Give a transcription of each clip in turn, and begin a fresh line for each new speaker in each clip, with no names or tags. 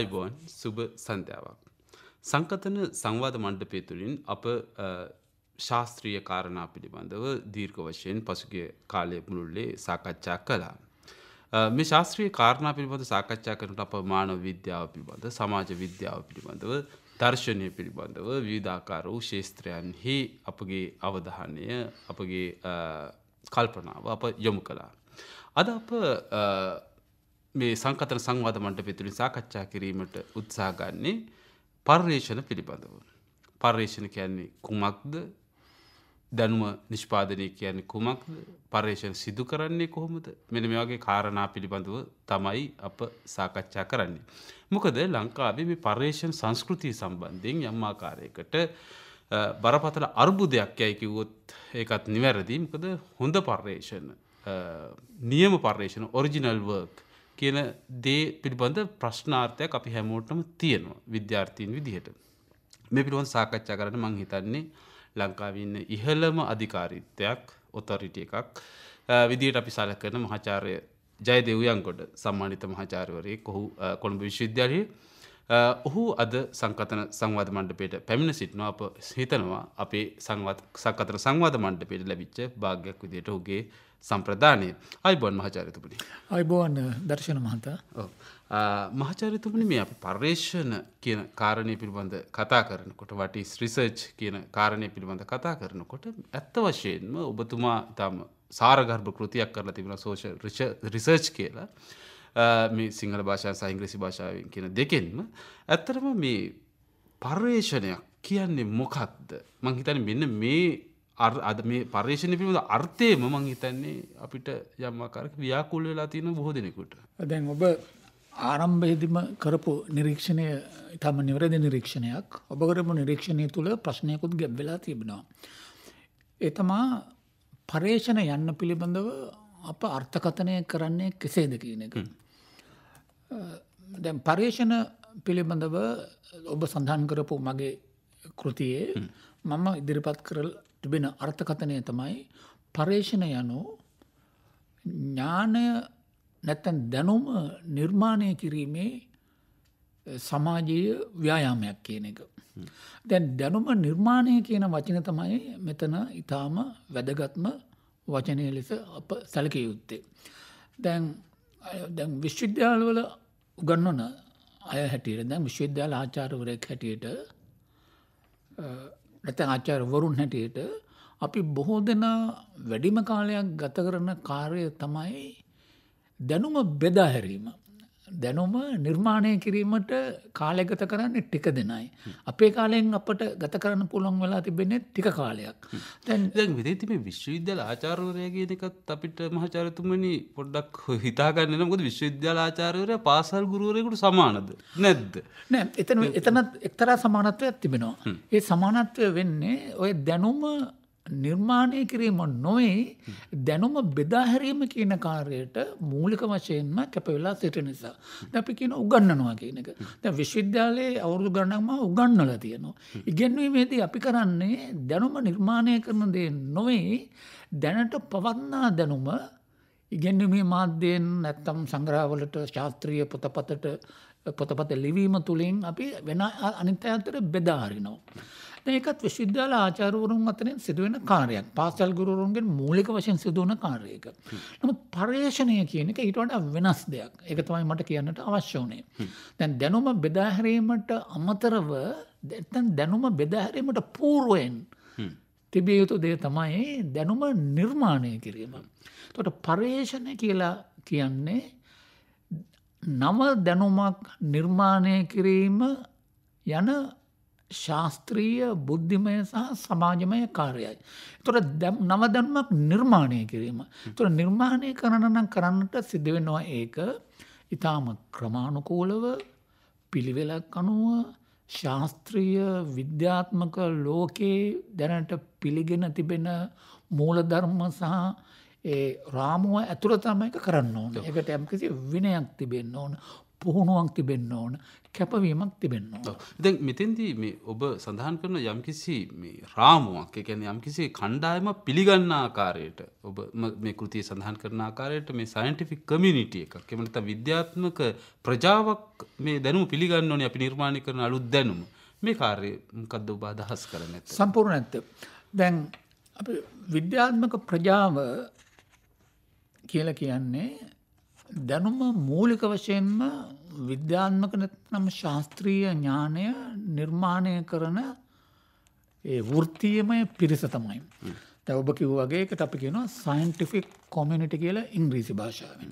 අයිබෝන් සුබ සන්ධ්‍යාවක්. සංකතන සංවාධ මණ්ඩපය තුළින් අප ශාස්ත්‍රීය කාරණා පිළිබඳව දීර්ඝ වශයෙන් පසුගිය කාලය මුළුල්ලේ සාකච්ඡා කළා. මේ ශාස්ත්‍රීය කාරණා පිළිබඳ සාකච්ඡා කරනට අප මානව විද්‍යාව පිළිබඳ සමාජ විද්‍යාව පිළිබඳව දර්ශනය පිළිබඳව විධාකාර වූ ශේස්ත්‍රයන්හි අපගේ අවධානය අපගේ කල්පනාව අප යොමු කළා. අද අප මේ සංකතන සංවාධ මණ්ඩපය තුළින් සාකච්ඡා කිරීමට උත්සාහ ගන්නේ පර්යේෂණ පිළිබඳව. පර්යේෂණ කියන්නේ කුමක්ද දැනුම නිෂ්පාදනය කියන්නේ කුමක් පර්යේෂණ සිදු කරන්නේ කොහොමද මෙන මේ වගේ කාරණා පිළිබඳව තමයි අප සාකච්ඡා කරන්නේ. මොකද ලංකාවේ මේ පර්යේෂණ සංස්කෘතිය සම්බන්ධයෙන් යම්මාකාරයකට බරපතල අර්බුදයක් යැයි කිව්වොත් ඒකත් නිවැරදි මොකද හොඳ පර්යේෂණ නියම පර්යේෂණ ඔරිජිනල් වර්ක් කියන දේ පිළිබඳ ප්‍රශ්නාර්ථයක් අපි හැමෝටම තියෙනවා විද්‍යාර්ථීන් විදිහට. මේ පිළිබඳ සාකච්ඡා කරන්න මං හිතන්නේ ලංකාවන්න ඉහළම අධිකාරිත්වයක් ඔතරිට එකක් විදියට අපි සලකන මහාචාරය ජයදවයන්කොට සම්මානිත මහාචාරවරය කොහු කොළඹ විශ්වවිද්‍යාලයේ ඔහු අද සංකතන සංවාධ මණ්ඩපයට පැමිණ සිටනවා අප හිතනවා අපේ සංවත් සකතර සංවාධ මණ්ඩපයට ලැබිච්ච භාග්‍යයක් විදියට ඔහුගේ සම්ප්‍රධානය අයිබොන් මහචාරිතුපුලි.
අයිබෝන් දර්ශන මහතා.
මහචාරිතුමනි මේ අප පර්ේෂණ කියන කාරණය පිළිබඳ කතා කරනකොට වටිස් රිසර්ච් කියන කාරණය පිළිබඳ කතා කරනකොට ඇත්ත වශයෙන්ම ඔබතුමා ඉතාම සාරගර්භ කෘතියක් කරලා තිබෙන සෝෂ රිසර්ච් කියලා. මේ සිංහල භාෂා සහිංග්‍රසි භාෂාවෙන් කියන දෙකෙන්ම ඇත්තරම මේ පර්යේෂණයක් කියන්නේ මොකක්ද මං හිතන මෙන්න මේ අද මේ පර්ේෂණ පිළිබඳ අර්ථයම මං හිතන්නේ අපිට යම්මාකාරක ව්‍යාකුල් වෙලා තියෙන බොහෝ දෙනෙකුට.
දැන් ඔබ ආරම්භයේදීම කරපු නිරීක්ෂණය ඉතාම නිවැරදි නිරීක්ෂණයක්. ඔබ කරපු නිරීක්ෂණය තුල ප්‍රශ්නයකුත් ගැබ් වෙලා තිබෙනවා. ඒ තමා පර්ේෂණ යන්න පිළිබඳව අප අර්ථකථනය කරන්නේ කෙසේද කියන එක. දැම් පර්යේෂණ පිළිබඳව ඔබ සඳහන් කරපු මගේ කෘතියේ මම ඉදිරිපත් කරල් තිබෙන අර්ථකථනය තමයි පර්ේෂණ යනු ඥානය නැත්තැන් දැනුම නිර්මාණය කිරීමේ සමාජයේ ව්‍යායාමයක් කියන එක. දැන් දැනුම නිර්මාණය කියන වචන තමයි මෙතන ඉතාම වැදගත්ම වචනය ලෙස අප සැලක යුත්තේ. දැන් දැන් විශ්වවිද්‍යාලවල උගන්වන අය හැටියට දැන් විශ්වවිද්‍යාල ආචාර්යවරයෙක් හැටියට නැත්නම් ආචාර්යවරුන් හැටියට අපි බොහෝ දෙනා වැඩිම කාලයක් ගත කරන කාර්යය තමයි දැනුම බෙදා හැරීම. දැනුම නිර්මාණය කිරීමට කාලයගත කරන්නේ ටික දෙනයි. අපේ කාලයෙන් අපට ගත කරන්න පුළුවන් වෙලා තිබෙන්නේ ටික කාලයක්. දැන්
දැන් මෙතේ තිබේ විශ්වවිද්‍යාල ආචාර්යවරයා කියන එකත් අපිට මහාචාර්යතුමනි පොඩ්ඩක් හිතාගන්න නම් මොකද විශ්වවිද්‍යාල ආචාර්යවරයා පාසල් ගුරුවරයෙකුට සමානද? නැද්ද?
නෑ එතන එතනත් එක්තරා සමානත්වයක් තිබෙනවා. ඒ සමානත්වය වෙන්නේ ওই දැනුම නිර්මාණය කිරීම නොවේ දැනුම බෙදාහැරීම කියන කාර්යයට මූලික වශයෙන්ම කැපවෙලා සිටි නිසා. අපි කියන උගන්නනවා කියන එක. දැන් විශ්වවිද්‍යාලයේ අවුරුදු ගණන්ම උගන්වලා තියෙනවා. ඉගෙනීමේදී අපි කරන්නේ දැනුම නිර්මාණය කරන දේ නොවේ දැනට පවත්නා දැනුම ඉගෙනීමේ මාධ්‍යයෙන් නැත්තම් සංග්‍රහවලට ශාස්ත්‍රීය පොතපතට පොතපත ලිවීම තුළින් අපි වෙන අනිත්‍යතර බෙදාහරිනවා. ඒකත් විශ්වවිද්‍යාල ආචාර්යවරුන් අතරින් සිදුවෙන කාර්යයක්. පාසල් ගුරුවරුන්ගෙන් මූලික වශයෙන් සිදුවන කාර්යයක. නමුත් පර්යේෂණය කියන එක ඊට වඩා වෙනස් දෙයක්. ඒක තමයි මට කියන්නට අවශ්‍ය වුණේ. දැන් දැනුම බෙදා හැරීමට අමතරව දැන් දැනුම බෙදා හැරීමට పూర్වයෙන් තිබිය යුතු දේ තමයි දැනුම නිර්මාණය කිරීම. එතකොට පර්යේෂණ කියලා කියන්නේ නව දැනුමක් නිර්මාණය කිරීම යන ශාස්ත්‍රීය බුද්ධිමය සහ සමාජමය කාර්යයි. තොට නවදන්මක් නිර්මාණය කිරීම. තොර නිර්මාණය කරණනම් කරන්නට සිදුවෙනවා ඒක ඉතාම ක්‍රමාණුකූලව පිළිවෙලක් අනුව ශාස්ත්‍රීය විද්‍යාත්මක ලෝකයේ දැනට පිළිගෙන තිබෙන මූලධර්ම සහ ඒ රාමුව ඇතුළ තමයි එක කරන්න ඕන එකට ඇම්කිසි විනයක් තිබෙන්න ඕන පුහුණුවක් තිබෙන්න ඕන කැපවීමක් තිබෙන්න
දැන් මෙතෙන්දී මේ ඔබ සඳහන් කරන යම්කිසි රාමුවක් එකැන යම්කිසි කණ්ඩායම පිළිගන්න ආකාරයට ඔබ මේ කෘතිය සඳහන් කරන ආකාරයට මේ සයින්ටිෆික් කමිනිටිය එකක් එමනත විද්‍යාත්මක ප්‍රජාවක් මේ දැනුම පිළිගන්න ඕනේ අපි නිර්මාණය කරන අලුත් දැනුම මේ කාර්ය මොකද්ද ඔබ අදහස් කරන්නේ
නැත්නම් සම්පූර්ණ නැත්නම් දැන් අපි විද්‍යාත්මක ප්‍රජාව කියලා කියන්නේ දැනුම මූලික වශයෙන්ම විද්‍යාත්මක නැත්නම් ශාස්ත්‍රීය ඥානය නිර්මාණය කරන ඒ වෘත්තීයමය පිරිස තමයි. දැන් ඔබ කිව්වා වගේ ඒකට අපි කියනවා scientific community කියලා ඉංග්‍රීසි භාෂාවෙන්.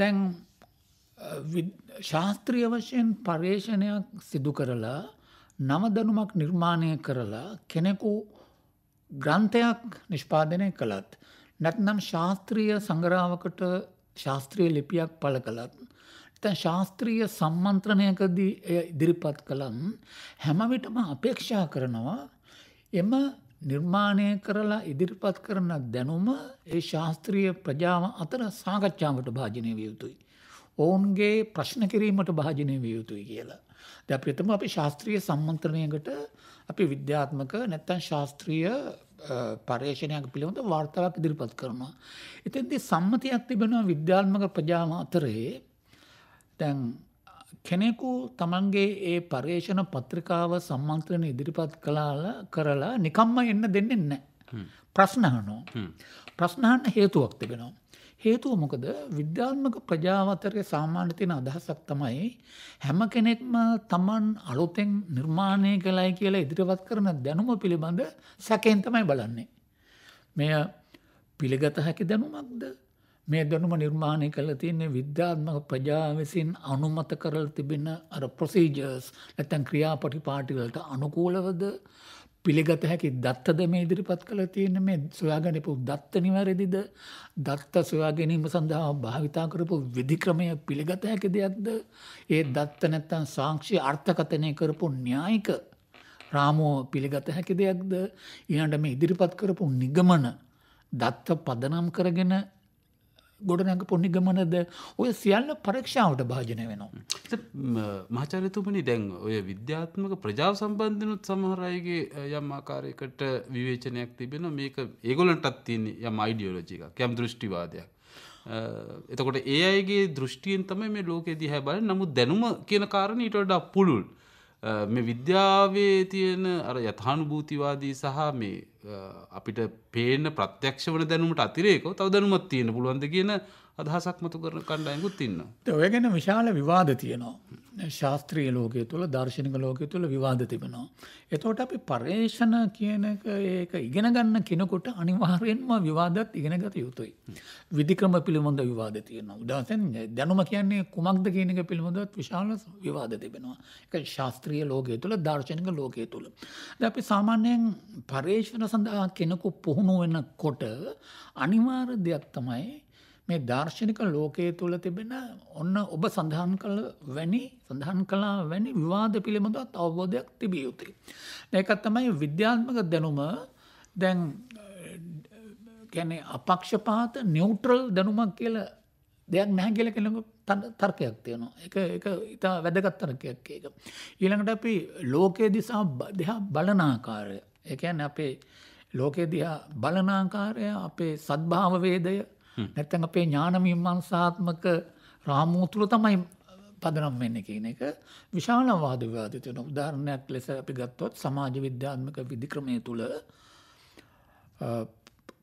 දැන් ශාස්ත්‍රීය වශයෙන් පර්යේෂණයක් සිදු කරලා නව දැනුමක් නිර්මාණය කරලා කෙනෙකු ග්‍රන්ථයක් නිෂ්පාදනය කළත් නැත්නම් ශාස්ත්‍රීය සංග්‍රාවකට ශාස්ත්‍රීය ලිපියක් පළ කළත් නැත්නම් ශාස්ත්‍රීය සම්මන්ත්‍රණයකදී ඉදිරිපත් කලන් හැම විටම අපේක්ෂා කරනවා එම නිර්මාණය කරලා ඉදිරිපත් කරන දැනුම ඒ ශාස්ත්‍රීය ප්‍රජාව අතර සාකච්ඡාවට භාජනය විය යුතුයි. ඔවුන්ගේ ප්‍රශ්න කිරීමට භාජනය විය යුතුයි කියලා. දැන් ප්‍රථම අපි ශාස්ත්‍රීය සම්මන්ත්‍රණයකට අපි විද්‍යාත්මක නැත්නම් ශාස්ත්‍රීය පර්යේෂණයක් පිළිබඳ වාර්තාවක් ඉදිරිපත් කරනවා. එතෙන්දී සම්මතියක් තිබෙනවා විද්‍යාත්මක ප්‍රජාව අතරේ දැන් කෙනෙකු තමන්ගේ ඒ පර්යේෂණ පත්‍රිකාව සම්මන්ත්‍රණ ඉදිරිපත් කළාලා කරලා නිකම්ම එන්න දෙන්නේ නැහැ. ප්‍රශ්න අහනවා. ප්‍රශ්න අහන්න හේතුවක් තිබෙනවා. හේතුව මොකද විද්‍යාත්මක ප්‍රජාව අතරේ සාමාන්‍ය තියෙන අදහසක් තමයි හැම කෙනෙක්ම Taman අලුතෙන් නිර්මාණය කළයි කියලා ඉදිරිපත් කරන දැනුම පිළිබඳ සැකයෙන් තමයි බලන්නේ. මෙය පිළිගත හැකි දැනුමක්ද? මේ දැනුම නිර්මාණය කළ තියෙන්නේ විද්‍යාත්මක ප්‍රජාව විසින් අනුමත කරලා තිබෙන අර ප්‍රොසීජර්ස් නැත්නම් ක්‍රියාපටිපාටි වලට අනුකූලවද පිළිගත හැකි දත්තද මේ ඉදිරිපත් කළ තියෙන මේ සොයාගැනපු දත්ත නිවැරදිද දත්ත සොයාගැනීම සඳහා භාවිතා කරපු විධික්‍රමය පිළිගත හැකි දෙයක්ද ඒ දත්ත නැත්තන් සංක්ෂි අර්ථකතනය කරපු න්‍යායික රාමෝ පිළිගත හැකි දෙයක්ද ඊනට මේ ඉදිරිපත් කරපු නිගමන දත්ත පදනම් කරගෙන ගොඩනැගපු නිගමනද ඔය සියල්ල පරීක්ෂාවට භාජනය වෙනවා. මහචාරතුමනි
දැන් ඔය විද්‍යාත්මක ප්‍රජාව සම්බන්ධනුත් සමහරයගේ යම් ආකාරයකට විවේචනයක් තිබෙන මේක ඒගොලන්ටත් තියන යම් අයිඩියෝලෝජික යම් දෘෂ්ටිවාදයක්. එතකොට ඒ අයගේ දෘෂ්ටියෙන් තමයි මේ ලෝකෙ දිහැ බල නමුත් දැනුම කියන කාරණ ඊට වඩා පුළුල්. මේ විද්‍යාවේ තියෙන අර යථානුභූතිවාදී සහ මේ අපිට පේන ප්‍රත්‍යක්ෂ වන දැනුමට අතිරේකෝ තව දැනුමත් තියෙන පුළුවන්ද කියන අදහසක් මතු කරන කණ්ඩායකුත් ඉන්න.
ඔය ගැන විශාල විවාද තියෙනවා. ශාස්ත්‍රීය ලෝකය තුළ දර්ශනික ලෝකය තුළ විවාද තිබෙනවා. එතකොට අපි පර්යේෂණ කියන එක ඒක ඉගෙන ගන්න කෙනෙකුට අනිවාර්යෙන්ම විවාදත් ඉගෙන ගත යුතුයි. විධික්‍රම පිළිබඳ විවාද තියෙනවා. උදාහරණයක් දැනුම කියන්නේ කුමක්ද කියන එක පිළිබඳවත් විශාල විවාද තිබෙනවා. ඒක ශාස්ත්‍රීය ලෝකය තුළ දාර්ශනික ලෝකය තුළ. දැන් අපි සාමාන්‍යයෙන් පර්යේෂණ සඳහා කෙනෙකු පුහුණු වෙනකොට අනිවාර්ය දෙයක් තමයි මේ දාර්ශනික ලෝකයේ තුල තිබෙන ඔන්න ඔබ සඳහන් කළ වැනි සඳහන් කළා වැනි විවාද පිළිබඳවත් අවබෝධයක් තිබිය යුතුයි. ඒක තමයි විද්‍යාත්මක දැනුම දැන් කියන්නේ අපක්ෂපාත නියුට්‍රල් දැනුමක් කියලා දෙයක් නැහැ කියලා කෙනෙකු තර්කයක් තියෙනවා. ඒක ඒක ඉතා වැදගත් තර්කයක් ඒක. ඊළඟට අපි ලෝකයේ දිසා දිහා බලන ආකාරය. ඒ කියන්නේ අපේ ලෝකයේ දිහා බලන ආකාරය අපේ සද්භාව වේදය නැත්තන් අපේ ඥානමින්මංසාත්මක රාමූ තුළ තමයි පදනම් වෙන්න කියන එක විශාල වාද විවාද තියෙන උදාහරණයක් ලෙස අපි ගත්තොත් සමාජ විද්‍යාත්මක විධික්‍රමය තුළ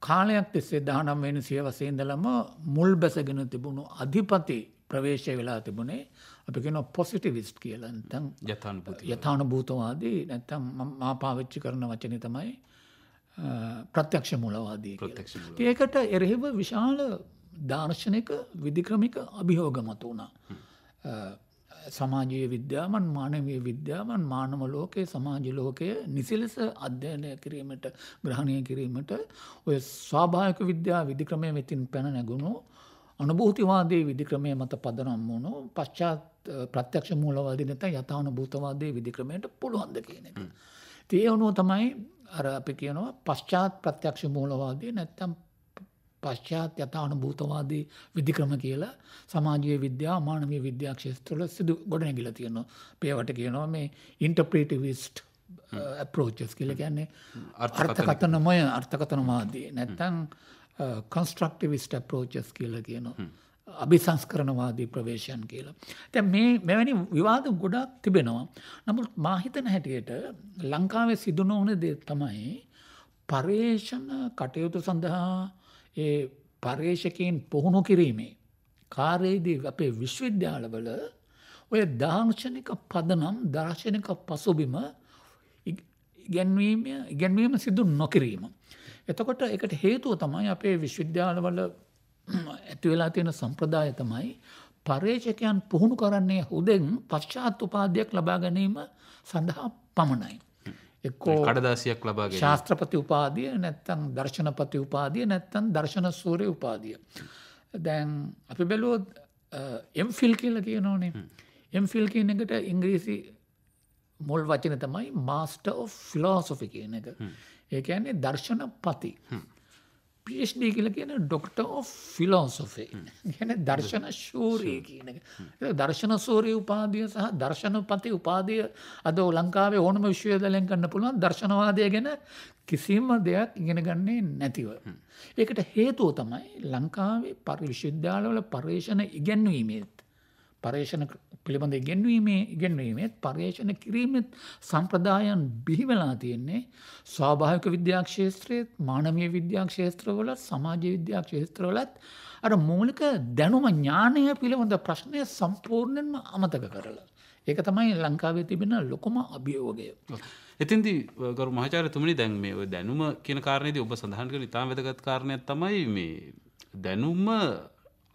කාලයක් තිස්සේ 19 වෙනි සියවසේ ඉඳලම මුල් බැසගෙන තිබුණු අධිපති ප්‍රවේශය වෙලා තිබුණේ අපි කියනවා පොසිටිවිස්ට් කියලා නැත්නම් යථානුභූතවාදී නැත්නම් මා පාවිච්චි කරන වචනේ තමයි ප්‍රත්‍යක්ෂ මුලවාදී ඒකට එරෙහිව විශාල දාර්ශනයක විදික්‍රමික අභිහෝගමතු වුණා. සමාජයේ විද්‍යාවන් මානවය විද්‍යාවන් මානව ලෝකයේ සමාජ ලෝකය නිසිලෙස අධ්‍යයනය කිරීමට ග්‍රහණය කිරීමට ඔය ස්වාභායක විද්‍යා විදික්‍රමය වෙතින් පැන නැගුණු අනුභූතිවාදයේ විදික්‍රමය මත පදනම් වුණු පශ්චාත් ප්‍රත්‍යක්ෂ මූලවාදී නැත යථාන භූතවාදයේ විදික්‍රමයට පුළුවන්ද කියන එක. ඒ අනුව තමයි අර අපි කියනවා පශ්චාත් ප්‍රත්‍යක්ෂ මූලවාදී නැත්තම් පශ්චාත් යථානුභූතවාදී විධික්‍රම කියලා සමාජීය විද්‍යා මානවීය විද්‍යා ක්ෂේත්‍රවල සිදු ගොඩනැගිලා තියෙනවා. පේවට කියනවා මේ ඉන්ටර්ප්‍රීටිවිස්ට් අප්‍රෝචස් කියලා කියන්නේ
අර්ථකථනමය
අර්ථකථනවාදී නැත්තම් කන්ස්ට්‍රක්ටිවිස්ට් අප්‍රෝචස් කියලා කියනවා. අභිසංස්කරණවාදී ප්‍රවේශයන් කියලා. දැන් මේ මෙවැනි විවාද ගොඩක් තිබෙනවා. නමුත් මා හිතන හැටියට ලංකාවේ සිදු නොවන දේ තමයි පර්යේෂණ කටයුතු සඳහා ඒ පර්යේෂකයන් පුහුණු කිරීමේ කාර්යයේදී අපේ විශ්වවිද්‍යාලවල ඔය දාර්ශනික පදනම් දාර්ශනික පසුබිම ඉගැන්වීම ඉගැන්වීම සිදු නොකිරීම. එතකොට ඒකට හේතුව තමයි අපේ විශ්වවිද්‍යාලවල ඇතිවෙලා තියෙන සම්ප්‍රදාය තමයි පර්යේෂකයන් පුහුණු කරන්නේ හුදෙන් පශ්චාත් උපාධයක් ලබා ගැනීම සඳහා පමණයි. එක්කෝ
කඩදාසියක් ලබා ශාස්ත්‍රපති
උපාදිය නැත්තන් දර්ශනපති උපාදිය නැත්තන් දර්ශන සූරය උපාදිය. දැන් අපි බැලුවොත් එම්ෆිල් කියල කියනෝනේ එම්ෆිල් කියන එකට ඉංග්‍රීසි මුල් වචන තමයි මාස්ට ෝ ෆිලෝසොෆි කියන එක. ඒ ඇන්නේ දර්ශන පති. PhD කියලා කියන ඩොක්ටර් ඔෆ් ෆිලොසොෆි කියන්නේ දර්ශන ශූරී කියන එක. ඒක දර්ශන ශූරී උපාධිය සහ දර්ශනපති උපාධිය අද ලංකාවේ ඕනම විශ්වවිද්‍යාලයෙන් ගන්න පුළුවන් දර්ශනවාදය ගැන කිසිම දෙයක් ඉගෙන ගන්නේ නැතිව. ඒකට හේතුව තමයි ලංකාවේ විශ්වවිද්‍යාලවල පර්යේෂණ ඉගැන්වීමේත් පර්යේෂණ පිළිබඳ ඉගෙන්වීමේ ඉගෙන්වීමත් පර්යේෂණ කිරීමත් සම්ප්‍රදායන් බිහිවෙලා තියෙන්නේ ස්වාභාවික විද්‍යාක්ෂේත්‍රයේත් මානවය විද්‍යාක්ෂේත්‍රවල සමාජ විද්‍යාක්ෂේත්‍රවලත් අර මූලික දැනුම ඥානය පිළිබඳ ප්‍රශ්නය සම්පූර්ණයෙන්ම අමතක කරලා. ඒක තමයි ලංකාවේ තිබෙන ලොකුම අභියෝගය.
එතින්දි ගරු මහචාරතුමනි දැන් මේ දැනුම කියන කාරණයේදී ඔබ සඳහන් කරන ඉතාම වැදගත් කාරණයක් තමයි මේ දැනුම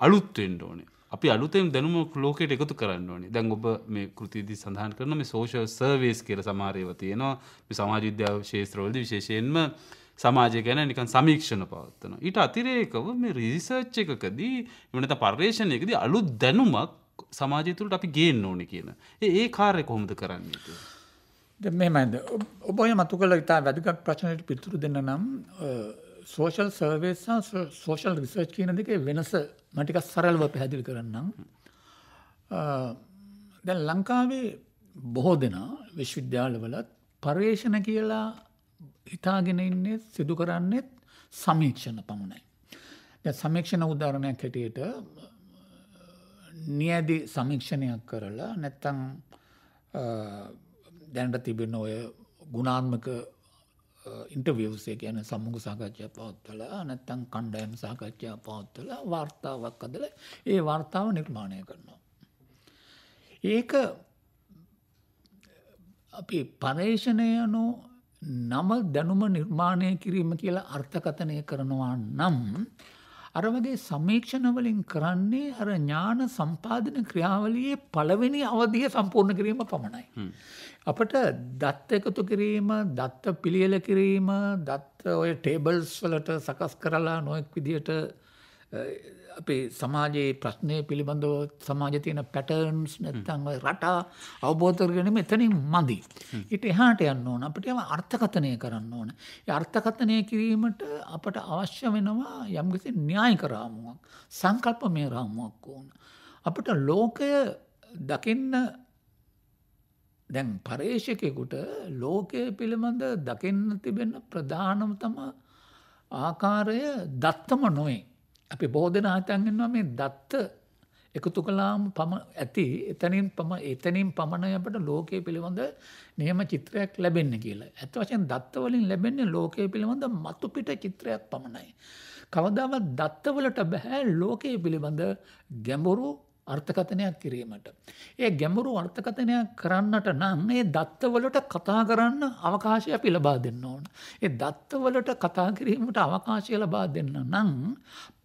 අලුත් වෙන්න ඕනේ. අපි අලුතෙන් දැනුම ලෝකයට එකතු කරන්න ඕනේ දැන් ඔබ මේ කෘතිදි සඳහන් කරන මේ සෝෂල් සර්වේස් කියල සමාරයව තියෙනවා සමාජවිද්‍යාව ශේත්‍රවලද විශේෂයෙන්ම සමාජය ගැන නිකන් සමීක්ෂණ පවත්වන. ඊට අතිරේකව මේ රිසර්ච් එකකදී එමනත පර්යේෂණයකදී අලුත් දැනුමක් සමාජයතුළට අපි ගේන්න ඕන කියන. ඒ කාර්ය කොහොමද කරන්නේ.
මෙමද ඔබය මතු කළ ඉතා වැදගත් ප්‍රශ්නයට පිතුරු දෙන්න නම් සෝෂල් සර්වේස් සහ සෝෂල් රිසර්ච් කියන දෙකේ වෙනස මම ටිකක් සරලව පැහැදිලි කරන්නම්. දැන් ලංකාවේ බොහෝ දෙනා විශ්වවිද්‍යාලවලත් පර්යේෂණ කියලා හිතාගෙන ඉන්නේ සිදු කරන්නේ සමීක්ෂණ පමණයි. දැන් සමීක්ෂණ උදාහරණයක් හැටියට නියැදි සමීක්ෂණයක් කරලා නැත්තම් දැනට තිබෙන ඔය ගුණාත්මක ඉන්ටවියස් එක යන සම්මුඛ සාකච්ඡා පවත්වලා නැත්නම් කණ්ඩායම් සාකච්ඡා පවත්වලා වார்த்தාවක් අදලා ඒ වார்த்தාව නිර්මාණය කරනවා. ඒක අපි පරේෂණය නම දැනුම නිර්මාණය කිරීම කියලා අර්ථකථනය කරනවා නම් අර වගේ සමීක්ෂණ වලින් කරන්නේ අර ඥාන සම්පාදන ක්‍රියාවලියේ පළවෙනි අවධිය සම්පූර්ණ කිරීම පමණයි. අපට දත් එකතු කිරීම, දත් පිළියෙල කිරීම, දත් ඔය ටේබල්ස් වලට සකස් කරලා නොඑක් විදියට අපේ සමාජයේ ප්‍රශ්නය පිළිබඳව සමාජ තියෙන පැටර්න්ස් නැත්තං රටා අවබෝධරගෙන මෙතනින් මදි. ඉට එහාට යන්න ඕන අපට ඒම අර්ථකථනය කරන්න ඕන. අර්ථකථනය කිරීමට අපට අවශ්‍ය වෙනවා යම්ගසි න්‍යාය කරාමුවක් සංකල්ප මේ රාමුවක් ඕන. අපට ලෝකය දකින්න දැන් පරේෂකෙකුට ලෝකය පිළිබඳ දකින්න තිබෙන ප්‍රධානම තම ආකාරය දත්තම නොවේ. අපි බොහෝ දෙනා හිතන්ගන්නවා මේ දත්ත එකතු කලාම පම ඇති එතනින් පම එතනින් පමණ අපට ලෝකයේ පිළිබඳ නියම චිත්‍රයක් ලැබෙන්න කියලා. ඇත්ත වශයෙන් දත්තවලින් ලැබෙන්නේ ලෝකයේ පිළිබඳ මතු පිට චිත්‍රයක් පමණයි. කවදාවත් දත්තවලට බෑ ලෝකයේ පිළිබඳ ගැඹුරු අර්ථකථනයක් කිරීමට. ඒ ගැඹුරු අර්ථකථනයක් කරන්නට නම් ඒ දත්තවලට කතා කරන්න අවකාශය අපි ලබා දෙන්න ඕන. ඒ දත්තවලට කතා කිරීමට අවකාශය ලබා දෙන්න නම්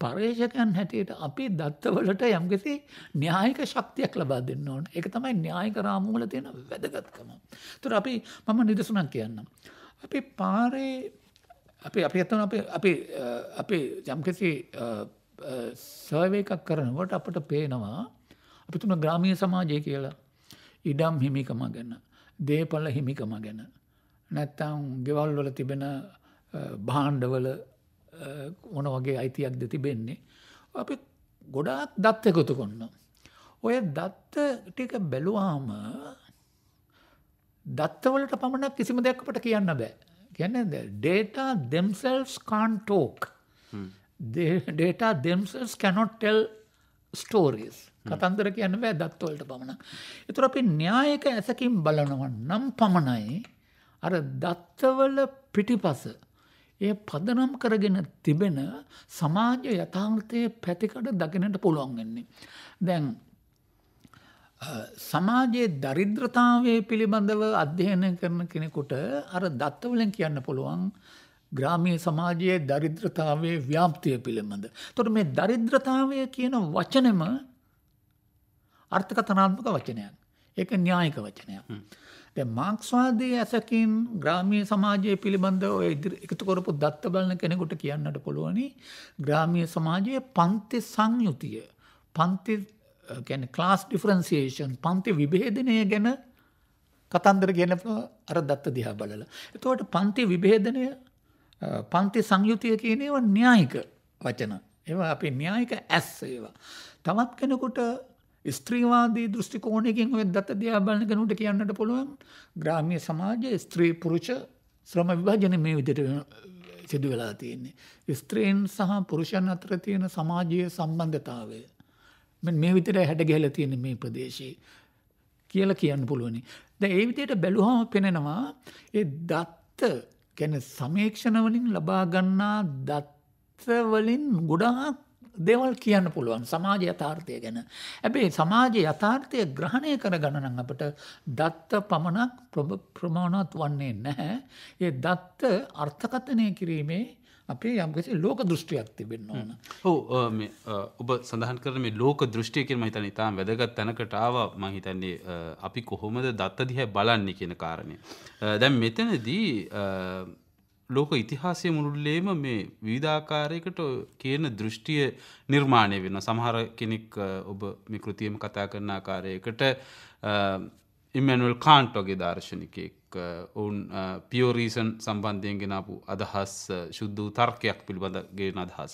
පර්යේෂකයන් හැටියට අපි දත්තවලට යම්කිසි න්‍යායික ශක්තියක් ලබා දෙන්න ඕන. ඒක තමයි න්‍යායික රාමුව වල තියෙන වැදගත්කම. ඒතර අපි මම නිදසුනක් කියන්නම්. අපි පාරේ අපි අපි හිතන අපි අපි අපි යම්කිසි සර්ව එකක් කරනකොට අපට පේනවා අපි තුන ග්‍රාමීය සමාජය කියලා ඉඩම් හිමිකම ගැන දේපල හිමිකම ගැන නැත්තම් ගෙවල් වල තිබෙන භාණ්ඩවල මොන වගේ අයිතියක්ද තිබෙන්නේ අපි ගොඩාක් දත් එකතු කොන්න ඔය දත්ත ටික බැලුවාම දත්තවලට පමණක් කිසිම දෙයක් අපට කියන්න බෑ කියන්නේ data themselves can't talk they, data themselves cannot tell stories. Hmm. කතන්දර කියන්න බෑ දත්වලට පමණක්. ඒතර අපි න්‍යායක ඇසකින් බලනවා නම් පමණයි අර දත්වල පිටිපස ඒ පදනම් කරගෙන තිබෙන සමාජ යථාර්ථයේ පැතිකඩ දකිනට පුළුවන් වෙන්නේ. දැන් සමාජයේ දරිද්‍රතාවය පිළිබඳව අධ්‍යයනය කරන කෙනෙකුට අර දත්වලින් කියන්න පුළුවන් ග්‍රාමීය සමාජයේ දරිද්‍රතාවයේ ව්‍යාප්තිය පිළිබඳ. එතකොට මේ දරිද්‍රතාවය කියන වචනෙම අර්ථකථනාත්මක වචනයක්. ඒක න්‍යායික වචනයක්. දැන් මාක්ස්වාදී ඇසකින් ග්‍රාමීය සමාජය පිළිබඳ ඔය එකතු කරපු දත්ත බලන කෙනෙකුට කියන්නට පුළුවනි ග්‍රාමීය සමාජයේ පන්ති සංයුතිය පන්ති කියන්නේ ක්ලාස් ඩිෆරන්සියේෂන් පන්ති විභේදනය ගැන කතන්දර කියන අර දත්ත දිහා බලලා. එතකොට පන්ති විභේදනය පන්ති සංයුතිය කියන ඒවා න්‍යායික වචන. ඒවා අපේ න්‍යායික ඇස් ඒවා. තවත් කෙනෙකුට ස්ත්‍රීවාදී දෘෂ්ටි කෝණයකින් ඔය දත දිහා බලන කෙනෙකුට කියන්නට පුළුවන් ග්‍රාමීය සමාජයේ ස්ත්‍රී පුරුෂ ශ්‍රම විභජනය මේ විදිහට සිදු වෙලා තියෙන්නේ. ස්ත්‍රීන් සහ පුරුෂයන් අතර තියෙන සමාජීය සම්බන්ධතාවය මේ විදිහට හැඩ ගැහිලා තියෙන මේ ප්‍රදේශයේ කියලා කියන්න පුළුවනි. දැන් ඒ විදිහට බැලුවම පෙනෙනවා ඒ දත්ත කියන්නේ සමීක්ෂණ වලින් ලබා ගන්නා දත්ත වලින් ගොඩාක් දේවල් කියන්න පුළුවන් සමාජ යථාර්ථය ගැන. හැබැයි සමාජ යථාර්ථය ග්‍රහණය කරගන්න නම් අපිට දත්ත පමණක් ප්‍රමාණවත් වන්නේ නැහැ. ඒ දත්ත අර්ථකථනය කිරීමේ අපේ යම්කිසි ලෝක දෘෂ්ටියක් තිබෙන්න ඕන
හෝ ඔබ සඳහන් කරන මේ ලෝක දෘෂ්ටිය කියන මහිතන ඉතාම වැදගත් තැනකට ආවා මං හිතන්නේ අපි කොහොමද දත්ත දිහා බලන්නේ කියන කාරණය දැන් මෙතනදී ලෝක ඉතිහාසය මුළුල්ලේම මේ විධාකාරයකට කියන දෘෂ්ටිය නිර්මාණය වෙන සමහර කෙනෙක් ඔබ මිකෘතියම කතා කරන ආකාරයකට ඉමනුවල් කාන්ට් වගේ දර්ශනිකයෙක් ඔවුන් පියෝරීෂන් සම්බන්ධයෙන් ගෙනාපු අදහස් ශුද්ධූ තර්කයක් පිළිබඳගේ අදහස.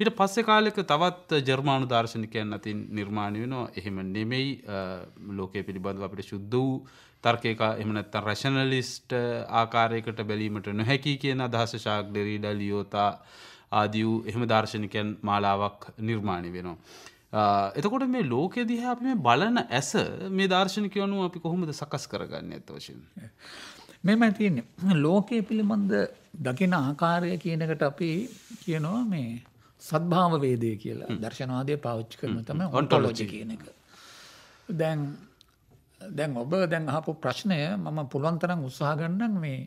ඊට පස්සෙ කාලෙක තවත් ජර්මාණු දර්ශනිකයන් අතින් නිර්මාණය වෙනවා එහෙම නෙමෙයි ලෝකය පිළිබඳව අපට ශුද්ධ වූ තර්කයක එමනත්ත රැශනලිස්ට ආකාරයකට බැලීමට නොහැකි කියන අදහස ශාක් ඩෙරීඩ ලියෝතා ආදියූ එහෙම දර්ශනිකයන් මාලාවක් නිර්මාණය වෙනවා.
එතකොට මේ ලෝකය දිහ අපි මේ බලන ඇස
මේ දර්ශනිකයනු අපි කොහොමද සකස් කරගන්න
ඇත වශයෙන්. මෙම ඇතින්නේ ලෝකය පිළිබඳ දකින ආකාරය කියනකට අපි කියනවා මේ සත්භාව වේදය කියලා දර්ශනවාදය පාවිච්චි කරන තම ඔන්ටොලෝජි කියන එක. දැන් දැන් ඔබ දැන් අහපු ප්‍රශ්නය මම පුළුවන්තරම් උත්සාහ ගන්නම් මේ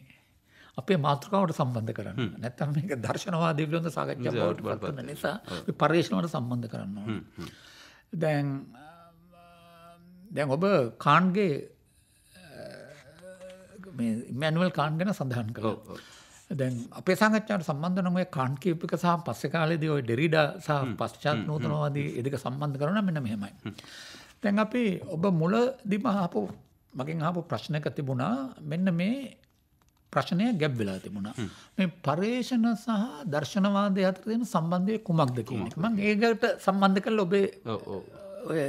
අපේ මාතෘකාවට සම්බන්ධ කරන්න. නැත්නම් මේක දර්ශනවාදී පිළිබඳ සාකච්ඡාවක් බවට පත් වෙන නිසා අපි පරිශ්‍රණයට සම්බන්ධ කරන්න ඕනේ. දැන් දැන් ඔබ කාන්ගේ මේ ඉමැනුවල් කාන් ගැන සඳහන් කළා. දැන් අපේ සංගච්ඡාවට සම්බන්ධ නම් ඔය කාන් කියූප එක සහ පස්සේ කාලේදී ඔය ඩෙරිඩා සහ පශ්චාත් නූතනවාදී එදික සම්බන්ධ කරනවා මෙන්න මෙහෙමයි. දැන් අපි ඔබ මුලදිම ආපු මගෙන් ආපු ප්‍රශ්නයක තිබුණා මෙන්න මේ ප්‍රශ්නය ගැබ් වෙලා තිබුණා. මේ පර්යේෂණ සහ දර්ශනවාදය අතර තියෙන සම්බන්ධය කුමක්ද කියන එක. මම ඒකට සම්බන්ධ කරලා ඔබේ ඔය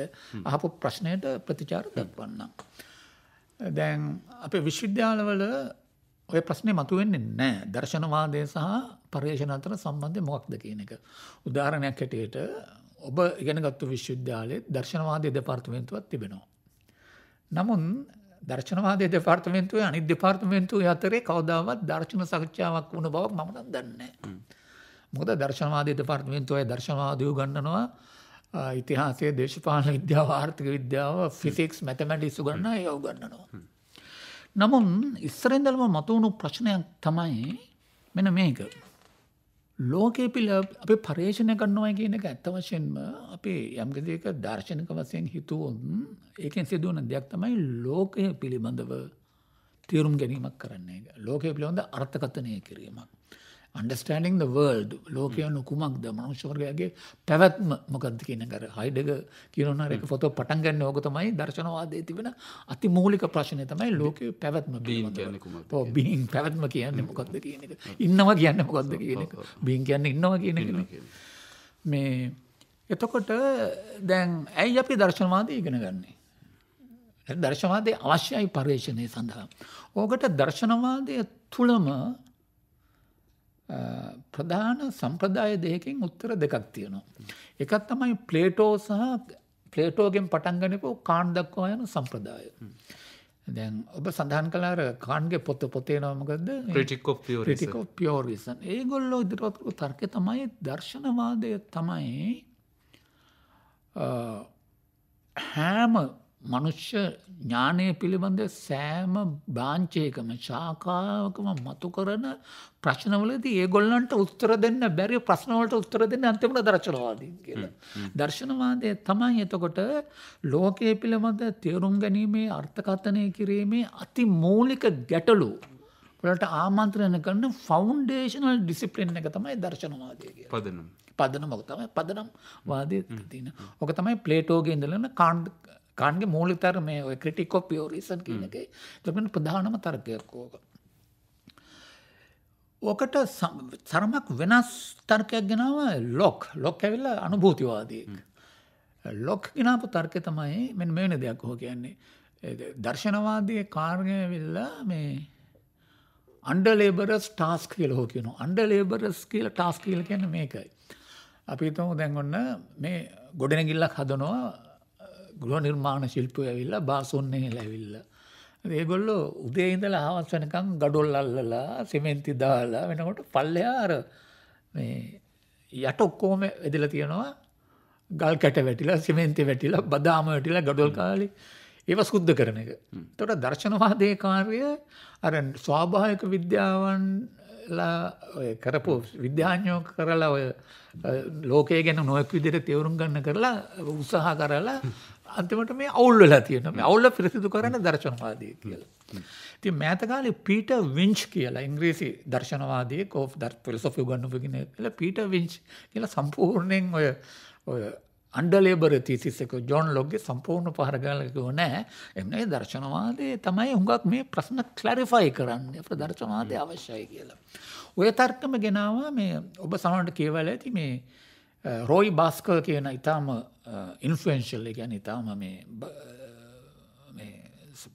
අහපු ප්‍රශ්නයට ප්‍රතිචාර දක්වන්නම්. දැන් අපේ විශ්වවිද්‍යාලවල ඔය ප්‍රශ්නේ මතුවෙන්නේ නැහැ. දර්ශනවාදය සහ පර්යේෂණ අතර සම්බන්ධය මොකක්ද කියන එක. උදාහරණයක් හැටියට ඔබ ඉගෙනගත්තු විශ්වවිද්‍යාලයේ දර්ශනවාදී දෙපාර්තමේන්තුවක් තිබෙනවා. නමුත් දර්ශනවාදී දෙපාර්තමේන්තුවේ අනිත් දෙපාර්තමේන්තුවේ අතරේ කවදාවත් දර්ශන සාකච්ඡාවක් වුණ බවක් මම නම් දන්නේ මොකද දර්ශනවාදී දෙපාර්තමේන්තුවේ දර්ශනවාදීව ගන්නනවා ඉතිහාසය දේශපාලන විද්‍යාව ආර්ථික විද්‍යාව ෆිසික්ස් මැතමැටික්ස් උගන්වනවා ඒව උගන්වනවා. නමුත් ඉස්සර ඉඳලම මතුවුණු ප්‍රශ්නයක් තමයි මෙන්න මේක. ලෝකයේ පිළ අපි පර්යේෂණය කරනවා කියන එක ඇත්ත වශයෙන්ම අපි යම් දෙයක දාර්ශනික වශයෙන් හිතුවොත් ඒකෙන් සිදුවන දෙයක් තමයි ලෝකය පිළිබඳව තේරුම් ගැනීමක් කරන්න එක. ලෝකය පිළිබඳ අර්ථකථනය කිරීමක්. understanding the world ලෝකයනු hmm. කුමක්ද මනුෂ්‍යවර්ගයාගේ පැවැත්ම මොකක්ද කියන කර හයිඩක කියනවන එක පොතෝ hmm. පටන් ගන්න ඕක තමයි දර්ශනවාදය තිබෙන අති මූලික ප්‍රශ්නය තමයි ලෝක පැවැත්ම බීන් පැවැත්ම කියන්න මොකක්ද කියන එක hmm. ඉන්නවා කියන්න මොකක්ද කියන එක බීන් කියන්න ඉන්නවා කියන එක මේ එතකොට දැන් ඇයි අපි දර්ශනවාදය ඉගෙන ගන්නේ දර්ශවාදය අවශ්‍යයි පර්ේෂණය සඳහා ඕකට දර්ශනවාදය තුළම ප්‍රධාන සම්ප්‍රදාය දෙයකින් උත්තර දෙකක් තියෙනවා. එකක් තමයි ප්ලේටෝ සහ ප්ලේටෝගෙන් පටන්ගනිපු කාණ් දක්වා යන සම්ප්‍රදාය. දැන් ඔබ සඳහන් කලාර කාන්ගේ පොත්ත පොතේ නොමකද
ටිකෝ
පියෝරිසන් ඒ ගොල්ලෝ ඉදිරිවත්කු තර්කය තමයි දර්ශනවාදය තමයි හෑම මනුෂ්‍ය ඥානය පිළිබඳ සෑම බ්‍රාංචයකම ශාකාවකම මතු කරන ප්‍රශ්නවලදී ඒගොල්ලන්ට උත්තර දෙන්න බැරි ප්‍රශ්නවලට උත්තර දෙන්න අන්තිමට දර්ශනවාදී කියලා. දර්ශනවාදය තමයි එතකොට ලෝකයේ පිළිබඳ තේරුම් ගැනීමේ අර්ථකථනය කිරීමේ අති මූලික ගැටලු වලට ආමන්ත්‍රණය කරන ෆවුන්ඩේෂනල් ඩිසිප්ලින් එක තමයි දර්ශනවාදය කියලා. පදනම් පදනම තමයි පදනම් වාදය තියෙන. ඔක තමයි ප්ලේටෝගේ ඉඳලන කාණ්ඩ කාන්ගේ මූලි තරමය ඔය ක්‍රටිකෝ පියෝරිසන් කියනක තමෙන ප්‍රධානම තර්කයක් ඕක. ඕකට සරමක් වෙනස් තර්කයක් ගෙනාව ලොක් ලොක් ඇවිල්ල අනුභූතිවාදයක්. ලොක් ගෙනාපු තර්කය තමයි මෙ මෙවැනි දෙයක් හෝ කියන්නේ. දර්ශනවාදය කාර්ගය වෙල්ලා මේ අන්ඩලේබරස් ටාස්ක කියල හෝ කියන අන්ඩලේබරස් කියල ටාස් කියල කියන්න මේකයි. අපි තුම දැන්ගොන්න මේ ගොඩනැගිල්ලක් හදනවා ගෘහ නිර්මාණ ශිල්පියෝ ඇවිල්ලා බාසොන්නේ ඇවිල්ලා. ඒගොල්ලෝ උදේ ඉඳලා හවස වෙනකම් ගඩොල් අල්ලලා සිමෙන්ති දාලා වෙනකොට පල්ලෙහා අර මේ යට ඔක්කොම ඇදලා තියෙනවා ගල් කැට වැටිලා සිමෙන්ති වැටිලා බදාම වැටිලා ගඩොල් කාලේ ඒව සුද්ධ කරන එක. එතකොට දර්ශනවාදයේ කාර්යය අර ස්වාභාවික විද්‍යාවන් ලා ඔය කරපු විද්‍යාඥයෝ කරලා ඔය ලෝකය ගැන නොයෙක් විදිහට තේරුම් ගන්න කරලා උත්සාහ කරලා අන්තිමට මේ අවුල් වෙලා තියෙනවා. මේ අවුල පිරිසිදු කරන්න දර්ශනවාදී කියලා. ඉතින් මෑත කාලේ පීටර් වින්ච් කියලා ඉංග්‍රීසි දර්ශනවාදියෙක් ඔෆ් දර්ත් ෆිලොසොෆි උගන්වපු කෙනෙක් කියලා පීටර් වින්ච් කියලා සම්පූර්ණයෙන් ඔය ඔය අන්ඩර් ලේබර් තීසිස් එක ජොන් ලොග්ගේ සම්පූර්ණ පහර ගාලා කිව්ව නෑ. එන්නේ දර්ශනවාදයේ තමයි හුඟක් මේ ප්‍රශ්න ක්ලැරිෆයි කරන්නේ. අපේ දර්ශනවාදය අවශ්‍යයි කියලා. ඔය තර්කම ගෙනාවා මේ ඔබ සමහරට කියවලා ඇති මේ රෝයි uh, බාස්ක කියන ඉතාම ඉන්ෆෙන්ශල් uh, ගැන ඉතාම මේ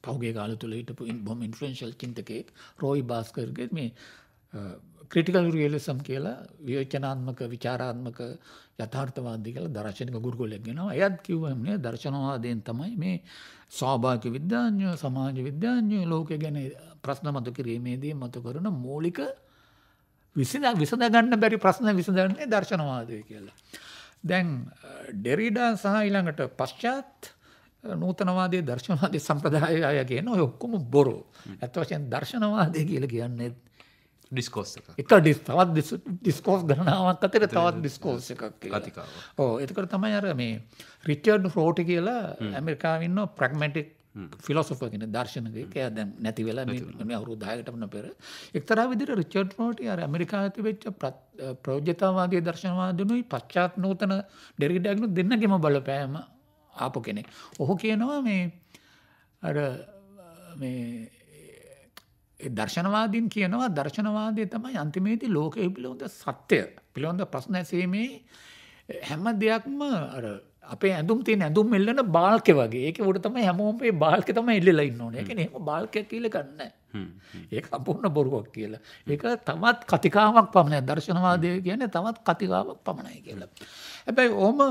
පෞගේ කාල තුළ හිටපු බොම ඉන්ෆෙන්ශල් චින්තකෙක් රෝයි බාස්කර්ගෙත් මේ ක්‍රටිකල් uh, රියලිසම් කියලා වියෝචනාත්මක විචාරාත්මක යථාර්ථවාද කියල දර්ශනක ගුරුගොලක් ගෙනවා ඇත් කිවන්නේ දර්ශනවාදයෙන් තමයි මේ ස්වාභාක විද්‍යාඥ සමාජ විද්‍යාඥය ලෝක ගැන ප්‍රශ්න මතු කිරීමේදී මතු කරන මූලික විසඳ විසඳ ගන්න බැරි ප්‍රශ්න විසඳන්නේ දර්ශනවාදය කියලා. දැන් ඩෙරිඩා සහ ඊළඟට පශ්චාත් නූතනවාදී දර්ශනවාදී සම්ප්‍රදාය අය කියන ඔය ඔක්කොම බොරු. ඇත්ත වශයෙන් දර්ශනවාදී කියලා කියන්නේ ඩිස්කෝස් එකක්. එක ඩිස් තවත් ඩිස්කෝස් ගණනාවක් අතර තවත් ඩිස්කෝස් එකක් කියලා. කතිකාව. ඔව් එතකොට තමයි අර මේ රිචඩ් රෝටි කියලා ඇමරිකාවේ ඉන්න ප්‍රැග්මැටික් ෆිලොසොෆ කෙන දර්ශනක දැ නැති වෙලා මේ අවරු දායකටමන පෙර එක්තර විදිර රිචඩ් නෝටි අර ඇමරිකා ඇති වෙච්ච ප්‍රෝජ්‍යතාවාගේ දර්ශනවාදනුයි පච්චාත් නූතන ඩෙරිඩක්නු දෙන්නගෙම බලපෑම ආපු කෙනෙක්. ඔහු කියනවා මේ අර දර්ශනවාදීන් කියනවා දර්ශනවාදය තමයි අන්තිමේදී ලෝක පිළිබඳ සත්‍යය පිළිබඳ ප්‍රශ්න ඇසීමේ හැම දෙයක්ම අර අපේ ඇඳුම් තියෙන ඇඳුම් මෙල්ලන බාල්කේ වගේ. ඒකේ උඩ තමයි හැමෝම මේ බාල්කේ තමයි ඉල්ලලා ඉන්න ඕනේ. ඒ කියන්නේ එහෙම බාල්කයක් කියලා ගන්නෑ. ඒක සම්පූර්ණ බොරුවක් කියලා. ඒක තමත් කතිකාවක් පමණයි. දර්ශනවාදය කියන්නේ තමත් කතිකාවක් පමණයි කියලා. හැබැයි ඔහම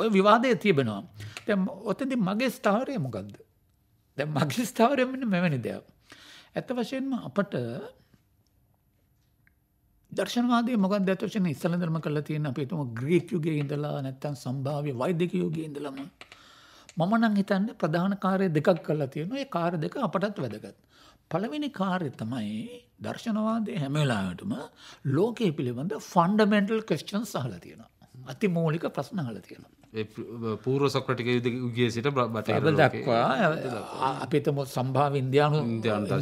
ඔය විවාදය තිබෙනවා. දැන් ඔතෙන්දී මගේ ස්ථාවරය මොකද්ද? දැන් මගේ ස්ථාවරය මෙන්න මෙවැනි දෙයක්. ඇත්ත වශයෙන්ම අපට දර්ශනවාදය මොකක් දත්වශන ඉස්සල ධර්ම කල තියෙන අපේ තුම ග්‍රීක් යුගේ ඉඳලා නැත්තන් සම්භාව්‍ය වෛද්‍යක යුගේ ඉඳලම මම නම් හිතන්න ප්‍රධාන කාරය දෙකක් කලා තියෙන ඒ කාර දෙක අපටත් වැදගත්. පළවෙනි කාර්ය තමයි දර්ශනවාදය හැමවෙලාටම ලෝකයේ පිළිබඳ ෆන්ඩමෙන්ටල් කස්්චන් සහල තියෙන. අති මූලික ප්‍රශ්න හල තියෙනවා.
පූර්ව සොක්‍රටික යුදගේ සිට බට දක්වා
අපිතම සම්භාව ඉන්දයානු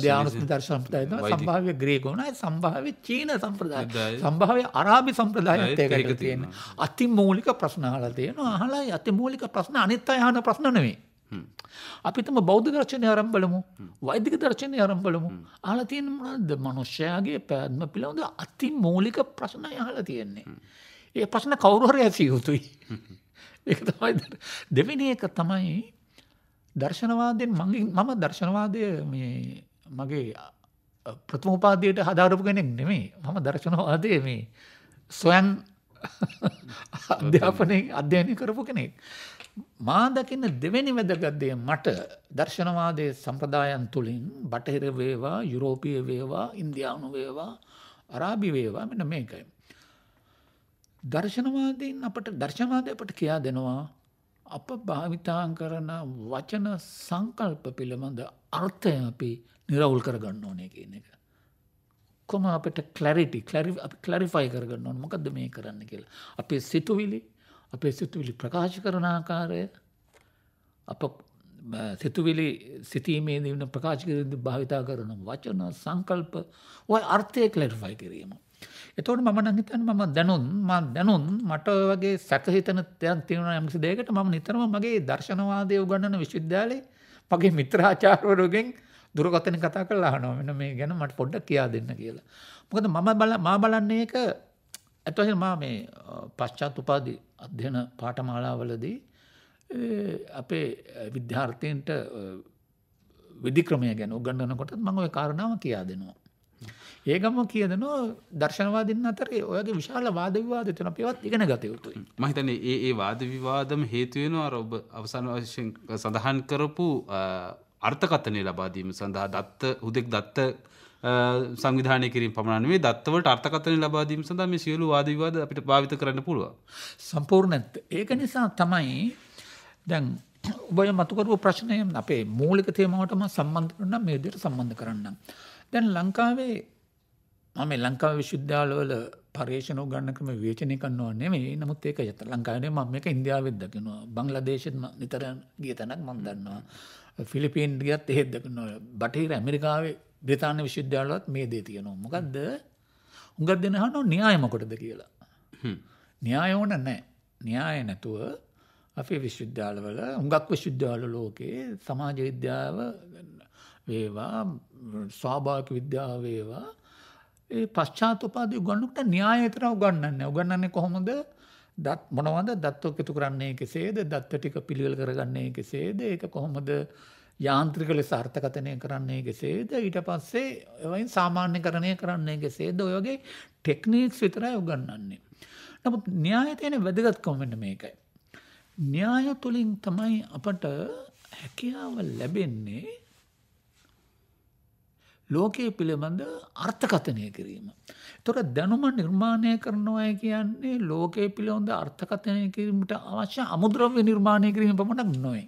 ද්‍යානු දර්ශනපතය සම්භාවය ග්‍රීකෝනයි සම්භාව චීන සම්ප්‍රදාය සම්භාවය අරාබි සම්ප්‍රදායකයක තියෙන අති මූලික ප්‍රශ්නාල තියෙන අහලා ඇති මූලික ප්‍රශ්න අනිත් අයහන ප්‍රශ්න නෙවේ. අපිතම බෞද්ධ දර්ශනය අරම්බලමු වෛදික දර්ශනය අරම්බලමු අහලා තියෙන මොනද මනුෂ්‍යයාගේ පැත්ම පිළවඳ අති මූලික ප්‍රශ්න යහලා තියෙන්නේ. ඒ ප්‍රශ්න කවුරුහර ඇසිය යුතුයි. ඒක තමයි දෙවෙනි එක තමයි දර්ශනවාදයෙන් මගේ මම දර්ශනවාදය මේ මගේ ප්‍රථම උපාධියට හදාරපු කෙනෙක් නෙමෙයි මම දර්ශනවාදයේ මේ සොයන් අධ්‍යාපනයෙන් අධ්‍යයනය කරපු කෙනෙක්. මා දකින්න දෙවැනි වැදගත්දේ මට දර්ශනවාදය සම්ප්‍රදායන් තුළින් බටහිර වේවා යුරෝපිය වේවා ඉන්දියානු වේවා අරාබි වේවා මෙන මේකයි. දර්ශනවාදීන් අපට දර්ශනවාදය අපට කියා දෙනවා අප භාවිතා කරන වචන සංකල්ප පිළිබඳ අර්ථය අපි නිරවුල් කරගන්න ඕනේ කියන එක. කොම අපට කලරිටි කලරිෆයි කරගන්න ඕන මොකක්ද මේ කරන්න කියලා. අපේ සිතුවිලි අපේ සිතුවිලි ප්‍රකාශ කරන ආකාරය අප සිතුවිලි සිතීමේදී වන ප්‍රකාශ කරද භාවිතා කරන වචන සංකල්ප ඔය අර්ථය කලරිෆයි කිරීම. එතකොට මම නම් හිතන්නේ මම දැනුන් මම දැනුන් මට වගේ සැකහිතන තැන් තියෙනවා යම්කිසි දෙයකට මම නිතරම මගේ දර්ශනවාදය උගන්වන විශ්වවිද්‍යාලේ මගේ මිත්‍රාචාර්යවරුගෙන් දුරකථන කතා කරලා අහනවා මෙන්න මේ ගැන මට පොඩ්ඩක් කියා දෙන්න කියලා. මොකද මම බල මා බලන්නේ ඒක ඇත්ත වශයෙන්ම මා මේ පශ්චාත් උපාධි අධ්‍යයන පාඨමාලාවලදී අපේ විද්‍යාර්ථීන්ට විධික්‍රමය ගැන උගන්වනකොටත් මම ওই කාරණාව කියා දෙනවා. ඒ ගම කියනවා දර්ශනවාදින් අතරේ ඔයගේ විශාල වාද විවාද තියෙනවා. ඒවත් ඉගෙන ගත යුතුයි.
මම හිතන්නේ ඒ ඒ වාද විවාදම හේතු වෙනවා අර ඔබ අවසාන වශයෙන් සඳහන් කරපු අර්ථකථනය ලබා දීම සඳහා දත්ත හුදෙක් දත්ත සංවිධානය කිරින් පමණේ දත්තවට අර්ථකතන ලබාදීම සඳහා මේ සියලු වාදවිවාද අපිට භාවිත කරන්න පුළුවන්.
සම්පූර්ණ ඇත්ත. ඒක නිසා තමයි දැන් ඔබ මතුකරපු ප්‍රශ්නය අපේ මූලික තේමාවටම සම්බන්ධ කරන මේ විදිහට සම්බන්ධ කරන්න. දැන් ලංකාවේ මම ලංකාව විශ්වවිද්‍යාලවල පර්යේෂණ උගන්න ක්‍රම වේචනය කරනවා නෙමෙයි. නමුත් ඒක යත ලංකාවේ මම මේක ඉන්දියාවෙත් දකිනවා. බංග්ලාදේශෙත් නිතර ගිය තැනක් මම දන්නවා. ෆිලිපීන් ගියත් එහෙත් දකිනවා. බටහිර ඇමරිකාවේ බ්‍රිතාන්‍ය විශ්වවිද්‍යාලවලත් මේ දේ තියෙනවා. මොකද්ද? උඟක් දෙන අහනවා න්‍යාය මොකටද කියලා. න්‍යාය ඕන නැහැ. න්‍යාය නැතුව අපේ විශ්වවිද්‍යාලවල හුඟක් විශ්වවිද්‍යාල ලෝකයේ සමාජ විද්‍යාව වේවා ස්වාභාවික විද්‍යාව වේවා ඒ පශ්චාත්උපාදී උගන්වන්නට න්‍යායතර උගන්වන්නේ. උගන්වන්නේ කොහොමද? දත් මොනවද? දත් එකතු කරන්නේ කෙසේද? දත් ටික පිළිවෙල කරගන්නේ කෙසේද? ඒක කොහොමද යාන්ත්‍රික ලෙස අර්ථකථනය කරන්නේ කෙසේද? ඊට පස්සේ ඒවයින් සාමාන්‍යකරණය කරන්නේ කෙසේද? ඔය වගේ ටෙක්නික්ස් විතරයි උගන්වන්නේ. නමුත් න්‍යායතේන වැදගත්කම මෙන්න මේකයි. න්‍යාය තුලින් තමයි අපට හැකියාව ලැබෙන්නේ ලෝකයේ පිළිබඳ අර්ථකථනය කිරීම. එතකොට දැනුම නිර්මාණය කරනවායි කියන්නේ ලෝකයේ පිළිබඳ අර්ථකථනය කිරීමට අවශ්‍ය අමුද්‍රව්‍ය නිර්මාණය කිරීම පමණක් නොවේ.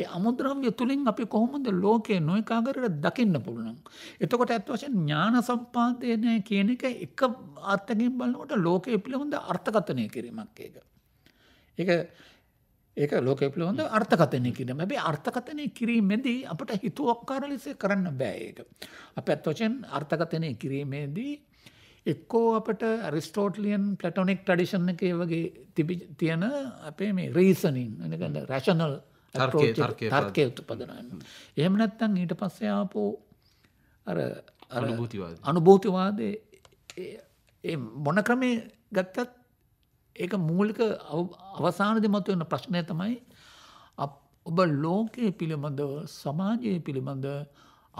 ඒ අමුද්‍රව්‍ය තුලින් අපි කොහොමද ලෝකයේ නොයෙක් ආකාරයකට දකින්න පුළුවන්. එතකොට ඇත්ත වශයෙන් ඥාන සම්පාදනය කියන එක එක අර්ථකින් බලනකොට ලෝකයේ පිළිබඳ අර්ථකථනය කිරීමක් ඒක. ඒක ඒක ලෝක පිළිබඳ අර්ථකථනය කිරීම. හැබැයි අර්ථකථනය කිරීමේදී අපිට හිතුවක්කාර ලෙස කරන්න බෑ ඒක. අපි අත්වචෙන් අර්ථකථනය කිරීමේදී එක්කෝ අපට ඇරිස්ටෝටලියන් ප්ලැටොනික් ට්‍රැඩිෂන් එකේ වගේ තියෙන අපේ මේ රීසනින් එනකන් රෂනල් තර්කයේ උත්පදනන. එහෙම නැත්නම් ඊට පස්සේ ආපෝ අර අනුභූතිවාදී අනුභූතිවාදී ඒ මොන ක්‍රමේ ගත්තත් ඒක මූලික අවසානදි මතුවෙන ප්‍රශ්නය තමයි ඔබ ලෝකයේ පිළිබඳව සමාජයේ පිළිබඳ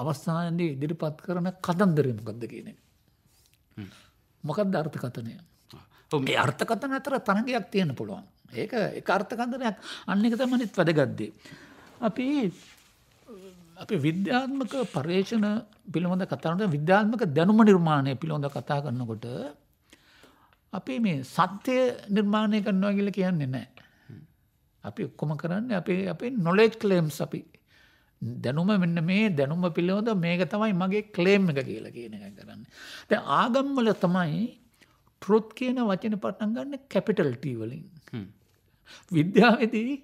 අවස්ථානදී ඉදිරිපත් කරන කතන්දරය මොකක්ද කියන. මොකක්ද අර්ථකථනය. මේ අර්ථකථන අතර තරගයක් තියෙන පුළුවන්. ඒක එක අර්ථකන්දනයක් අන්න එක තමනිත් වැඩගත්දේ. අපි අපි විද්‍යාත්මක පර්යේෂණ පිළිබඳ කතාට විද්‍යාත්මක දැනුම නිර්මාණය පිළිබඳ කතා කරන්නකොට අපි මේ සත්‍ය නිර්මාණය කරනවා කියලා කියන්නේ නැහැ. අපි ඔක්කොම කරන්නේ අපේ අපේ knowledge claims අපි දැනුම මෙන්න මේ දැනුම පිළිබඳ මේක තමයි මගේ claim එක කියලා කියන එක කරන්නේ. දැන් ආගම් වල තමයි truth කියන වචනේ පටන් ගන්න capital T වලින්. විද්‍යාවේදී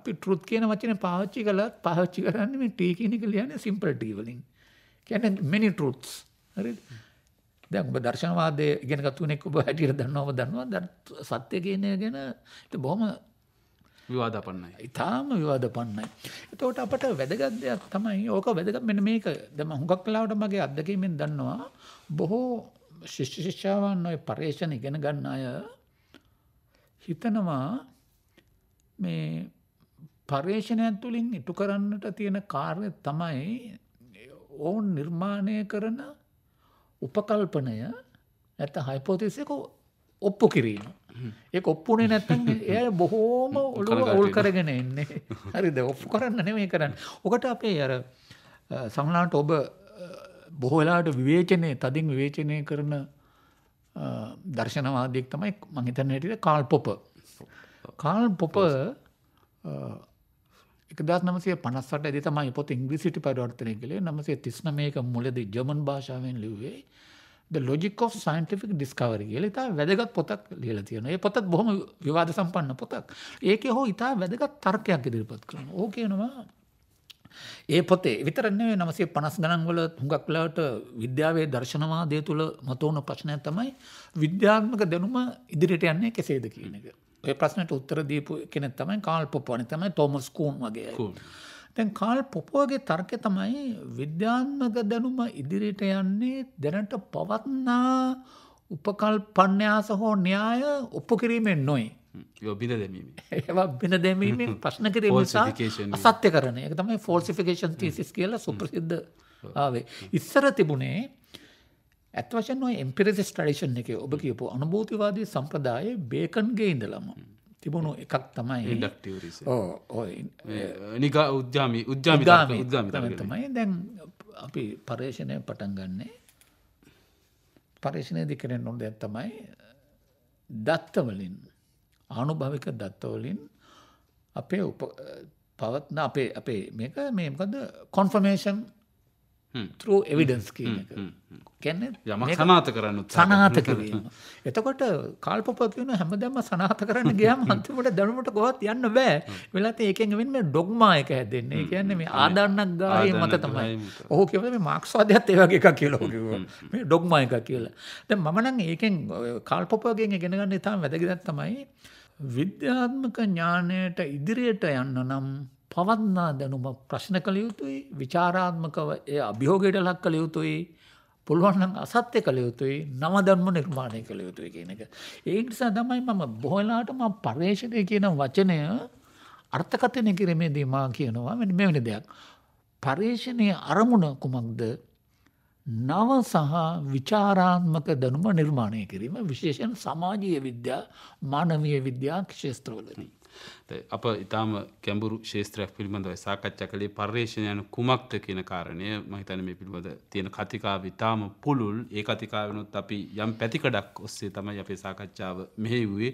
අපි truth කියන වචනේ පාවිච්චි කළා පාවිච්චි කරන්නේ මේ T කියන එක ලියන්නේ simple T වලින්. කියන්නේ many truths. හරිද? දැන් ඔබ දර්ශනවාදයේ ඉගෙන ගත්ත කෙනෙක් ඔබ හැටියට දන්නවම දන්නවා සත්‍ය කියන එක ගැන ඒක බොහොම විවාදපන්නයි. ඊටාම විවාදපන්නයි. එතකොට අපට වැදගත් දෙයක් තමයි ඕක වැදගත් මෙන්න මේක දැන් මම හුඟක් කලාවට මගේ අත්දැකීමෙන් දන්නවා බොහෝ ශිෂ්‍ය ශිෂ්‍යාවන් ඔය පරේෂණ ඉගෙන ගන්න අය හිතනවා මේ පර්යේෂණයන් තුලින් ඉටු කරන්නට තියෙන කාර්යය තමයි ඔවුන් නිර්මාණය කරන උපකල්පනය නැත්ත හයිපෝතිසයක ඔප්පු කිරීම. ඒ ඔප්පුනේ නැත්තන් එය බොහෝම ඔළුව ඔවුල් කරගෙන එන්නේ හරිද ඔප්පු කරන්න නෙමේ කරන්න. ඔකට අපේ අර සමලාට ඔබ බොහෝලාට විවේචනය තදින් විවේචනය කරන දර්ශනවාදයෙක් තමයි මහිතන හැටිට කාල් පොප. කාල් පොප එකදස් නමසය පනස්සට ඇදි තමයි පොත ඉංග්‍රිසිටි පරිවර්තනය කළේ නමසේ තිස්නමයක මුලද ජමන් භාෂාවෙන් ලිව්වේ The Logic of Scientific Discovery කියලා ඉතා වැදගත් පොතක් ලියලා තියෙනවා. ඒ පොතත් බොහොම විවාද සම්පන්න පොතක්. ඒකේ හෝ ඉතා වැදගත් තර්කයක් ඉදිරිපත් කරනවා. ඕක කියනවා ඒ පොතේ විතර නෙවෙයි 950 ගණන් වල හුඟක් වෙලාවට විද්‍යාවේ දර්ශනවාදය තුල මතුවන ප්‍රශ්නය තමයි විද්‍යාත්මක දැනුම ඉදිරියට යන්නේ කෙසේද කියන එක. ඔය ප්‍රශ්නට උත්තර දීපු කෙනෙක් තමයි කාල් පොපෝනි තමයි තෝමස් කූන් වගේ. දැන් කාල් පොපෝගේ තර්කය තමයි විද්‍යාත්මක දැනුම ඉදිරියට යන්නේ දැනට පවත්නා උපකල්පන්‍යාස හෝ න්‍යාය ඔප්පු කිරීමෙන් නොයි. බින දැමීම ඒවා බින දැමීමෙන් ප්‍රශ්න කිරීම නිසා අසත්‍ය කරන එක තමයි ෆෝල්සිෆිකේෂන් තිීසිස් කියලා සුප්‍රසිද්ධ ආවේ. ඉස්සර තිබුණේ ඇත් වශයෙන් ඔය එම්පිරිසිස් ට්‍රඩිෂන් එකේ ඔබ කියපු අනුභූතිවාදී සම්ප්‍රදායේ බේකන්ගේ ඉඳලම තිබුණු එකක් තමයි
නිකා උද්‍යාමි උද්‍යාමි උද්‍යාමි තමයි
දැන් අපි පර්යේෂණය පටන් ගන්නේ පර්යේෂණය දිකරෙන් නොද තමයි දත්තවලින් ආනුභවික දත්තවලින් අපේ පවත්න අපේ අපේ මේක මේකද කොන්ෆර්මේෂන්
තරූ එවිඩන්ස් කියන එක කැන යම සනාත කරන්න සනාත කිරීම
එතකොට කාල්පපතිවන හැමදැම සනාත කරන්න ගේම හන්තිමට දැනුමට කොත් යන්න බෑ වෙලාත ඒකෙන් මෙන්ම ඩොග්මායක හැදෙන්නේ කියන්නේ මේ ආදන්නක් ගාය මත තමයි ඔහු කිව මේ මාක්ස්වාදයක්ත් ඒවගේ එකක් කියලෝකිව මේ ඩොග්මායක කියලා ද මනං ඒකෙන් කාල්පොපගෙන් ගෙනගන්න ඉතාම් වැදගදත් තමයි විද්‍යාත්මක ඥානයට ඉදිරියට යන්න නම් පවත්නා දැනුම ප්‍රශ්න කළ යුතුයි විචාරාත්මකව එය අභියෝගයට ලක් කළ යුතුයි පුළුවන්නම් අසත්‍ය කළ යුතුයි නව ධර්ම නිර්මාණය කළ යුතුයි කියන එක. ඒ නිසා තමයි මම බොහලාට ම පර්යේෂකය කියන වචනය අර්ථකථනය කිරීමේදී මා කියනවා මෙ මෙවැනි දෙයක්. පර්යේෂණය අරමුණ කුමක්ද නව සහ විචාරාත්මක දැනුම නිර්මාණය කිරීම විශේෂයෙන් සමාජීය විද්‍යා මානවීය විද්‍යා ක්ෂේත්‍රවලදී.
අප ඉතාම ගැඹුරු ශේත්‍රයක් පිළිබඳව සාකච්ඡා කළේ පර්යේෂණ යන කුමක්ද කියන කාරණය මහිතන මේ පිළිබඳ තියෙන කතිකාව ඉතාම පුළුල් ඒ කතිකාවනුත් අපි යම් පැතිකඩක් ඔස්සේ තමයි අපේ සාකච්ඡාව මෙහෙව්වේ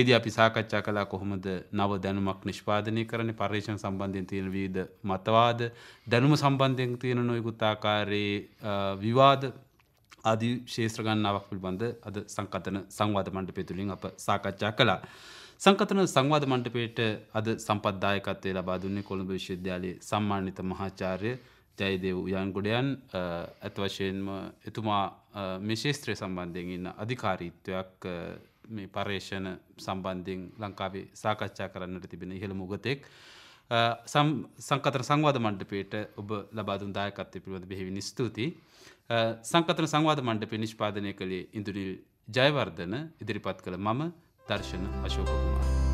ඒද අපි සාකච්ඡා කලා කොහොමද නව දැනුමක් නිෂ්පාදනය කරන පර්යේෂණ සම්බන්ධයෙන් තියෙන වීද මතවාද දැනුම සම්බන්ධයෙන් තියෙන නොයකුත්තාකාරයේ විවාද අධි ශේත්‍රගන්නාවක් පිල්බඳ අද සංකතන සංවාධ මණ්ඩ පෙතුලින් අප සාකච්ඡා කලා. සංකතන සංවාධ මණ්ඩපයට අද සම්පද්දායකත්වය ලබා දුන්නේ කොළඹ විශ්වවිද්‍යාලයේ සම්මානිත මහාචාර්ය ජයදේව උයන්ගොඩයන් ඇත වශයෙන්ම එතුමා මේ ශේත්‍රය සම්බන්ධයෙන් ඉන්න අධිකාරීත්වයක් මේ පර්ේෂණ සම්බන්ධයෙන් ලංකාවේ සාකච්ඡා කරන්නට තිබෙන ඉහළ මුගතෙක්. සංකතර සංවාධ මණ්ඩපයට ඔබ ලබාදුන් දායකත්වය පිළිබඳ බෙහිවිනි ස්තුතියි. සංකතන සංවාධ මණ්ඩපය නිෂ්පාදනය කළේ ඉඳුනිල් ජයවර්ධන ඉදිරිපත් කළ මම दर्शन अशोक कुमार